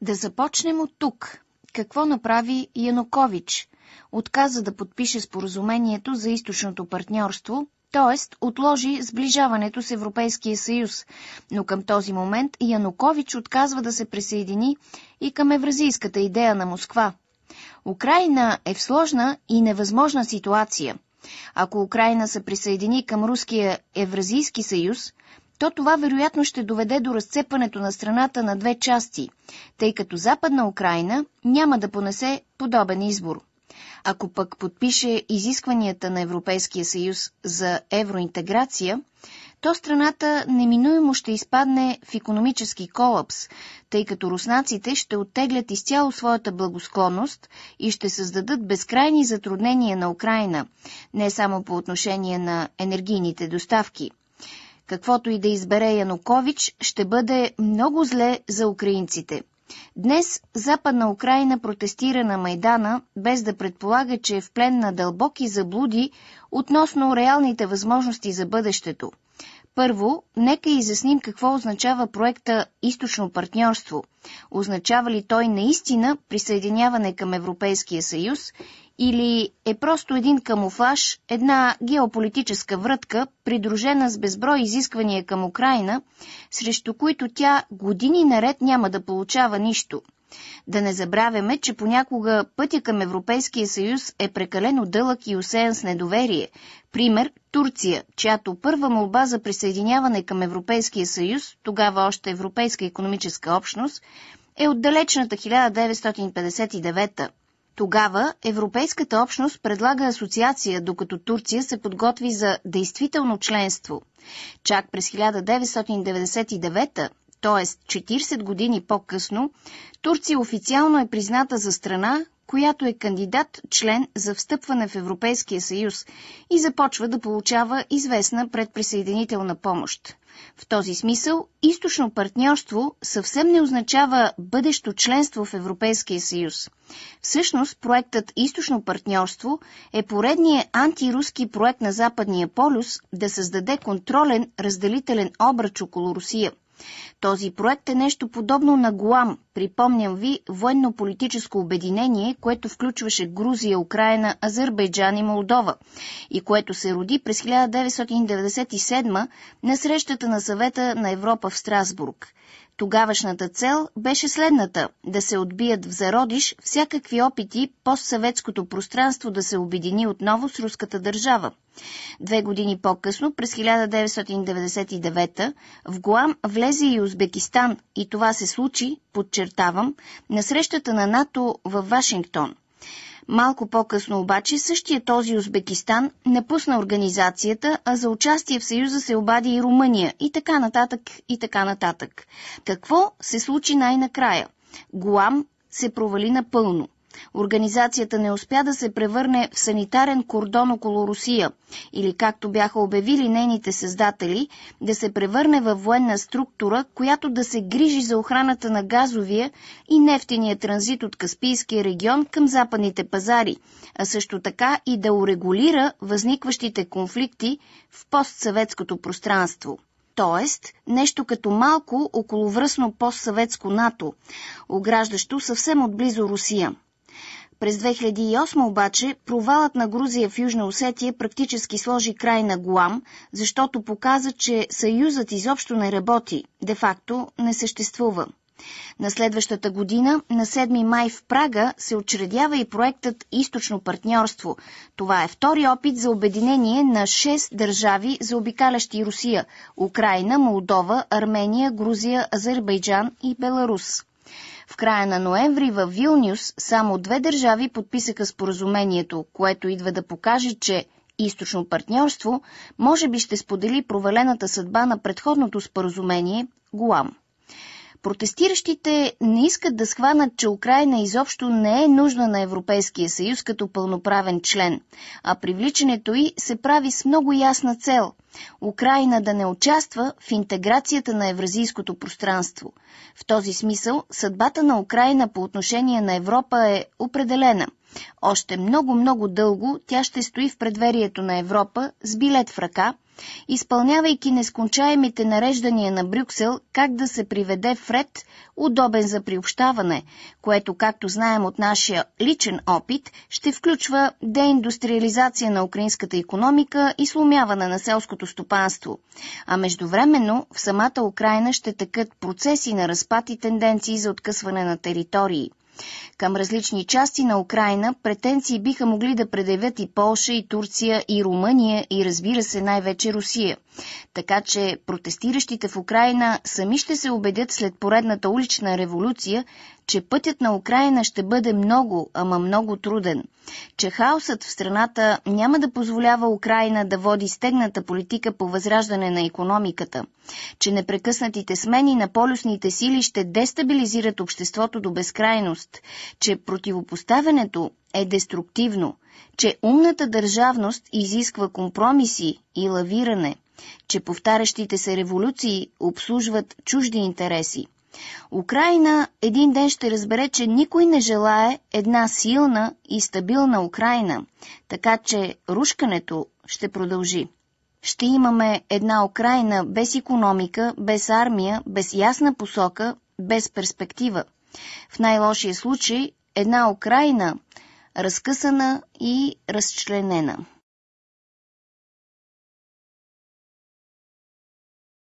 Да започнем от тук. Какво направи Янукович? Отказа да подпише споразумението за източното партньорство, т.е. отложи сближаването с Европейския съюз, но към този момент Янукович отказва да се присъедини и към евразийската идея на Москва. Украина е в сложна и невъзможна ситуация. Ако Украина се присъедини към Руския Евразийски съюз, то това вероятно ще доведе до разцепването на страната на две части, тъй като Западна Украина няма да понесе подобен избор. Ако пък подпише изискванията на Европейския съюз за евроинтеграция, то страната неминуемо ще изпадне в економически колапс, тъй като руснаците ще оттеглят изцяло своята благосклонност и ще създадат безкрайни затруднения на Украина, не само по отношение на енергийните доставки – Каквото и да избере Янукович, ще бъде много зле за украинците. Днес Западна Украина протестира на Майдана, без да предполага, че е в плен на дълбоки заблуди относно реалните възможности за бъдещето. Първо, нека изясним какво означава проекта Източно партньорство. Означава ли той наистина присъединяване към Европейския съюз или е просто един камуфлаж, една геополитическа врътка, придружена с безброй изисквания към Украина, срещу които тя години наред няма да получава нищо. Да не забравяме, че понякога пътя към Европейския съюз е прекалено дълъг и усеян с недоверие. Пример – Турция, чиято първа молба за присъединяване към Европейския съюз, тогава още Европейска економическа общност, е от далечната 1959 -та. Тогава Европейската общност предлага асоциация, докато Турция се подготви за действително членство. Чак през 1999 т.е. 40 години по-късно, Турция официално е призната за страна, която е кандидат член за встъпване в Европейския съюз и започва да получава известна предприсъединителна помощ. В този смисъл, източно партньорство съвсем не означава бъдещо членство в Европейския съюз. Всъщност, проектът Източно партньорство е поредният антируски проект на Западния полюс да създаде контролен разделителен обрач около Русия – този проект е нещо подобно на ГУАМ, припомням ви, военно-политическо обединение, което включваше Грузия, Украина, Азербайджан и Молдова и което се роди през 1997 на срещата на съвета на Европа в Страсбург. Тогавашната цел беше следната – да се отбият в зародиш всякакви опити постсъветското пространство да се обедини отново с руската държава. Две години по-късно, през 1999, в Гуам влезе и Узбекистан и това се случи, подчертавам, на срещата на НАТО в Вашингтон – Малко по-късно обаче същия този Узбекистан напусна организацията, а за участие в Съюза се обади и Румъния и така нататък и така нататък. Какво се случи най-накрая? Гуам се провали напълно. Организацията не успя да се превърне в санитарен кордон около Русия или както бяха обявили нейните създатели, да се превърне в военна структура, която да се грижи за охраната на газовия и нефтения транзит от Каспийския регион към западните пазари, а също така и да урегулира възникващите конфликти в постсъветското пространство т.е. нещо като малко околовръсно постсъветско НАТО, ограждащо съвсем отблизо Русия. През 2008 обаче провалът на Грузия в Южна Осетия практически сложи край на Гуам, защото показа, че съюзът изобщо не работи, де-факто не съществува. На следващата година, на 7 май в Прага, се очредява и проектът Източно партньорство. Това е втори опит за обединение на 6 държави, заобикалящи Русия – Украина, Молдова, Армения, Грузия, Азербайджан и Беларус. В края на ноември във Вилнюс само две държави подписаха споразумението, което идва да покаже, че източно партньорство може би ще сподели провалената съдба на предходното споразумение – Гуам. Протестиращите не искат да схванат, че Украина изобщо не е нужна на Европейския съюз като пълноправен член, а привличането й се прави с много ясна цел – Украина да не участва в интеграцията на евразийското пространство. В този смисъл съдбата на Украина по отношение на Европа е определена – още много-много дълго тя ще стои в предверието на Европа с билет в ръка, изпълнявайки нескончаемите нареждания на Брюксел как да се приведе фред, удобен за приобщаване, което, както знаем от нашия личен опит, ще включва деиндустриализация на украинската економика и сломяване на селското стопанство. А междувременно в самата Украина ще тъкат процеси на разпад и тенденции за откъсване на територии – към различни части на Украина претенции биха могли да предявят и Полша, и Турция, и Румъния, и разбира се най-вече Русия. Така че протестиращите в Украина сами ще се убедят след поредната улична революция, че пътят на Украина ще бъде много, ама много труден, че хаосът в страната няма да позволява Украина да води стегната политика по възраждане на економиката, че непрекъснатите смени на полюсните сили ще дестабилизират обществото до безкрайност, че противопоставянето е деструктивно, че умната държавност изисква компромиси и лавиране – че повтарящите се революции обслужват чужди интереси, Украина един ден ще разбере, че никой не желае една силна и стабилна Украина, така че рушкането ще продължи. Ще имаме една Украина без економика, без армия, без ясна посока, без перспектива. В най-лошия случай една Украина разкъсана и разчленена.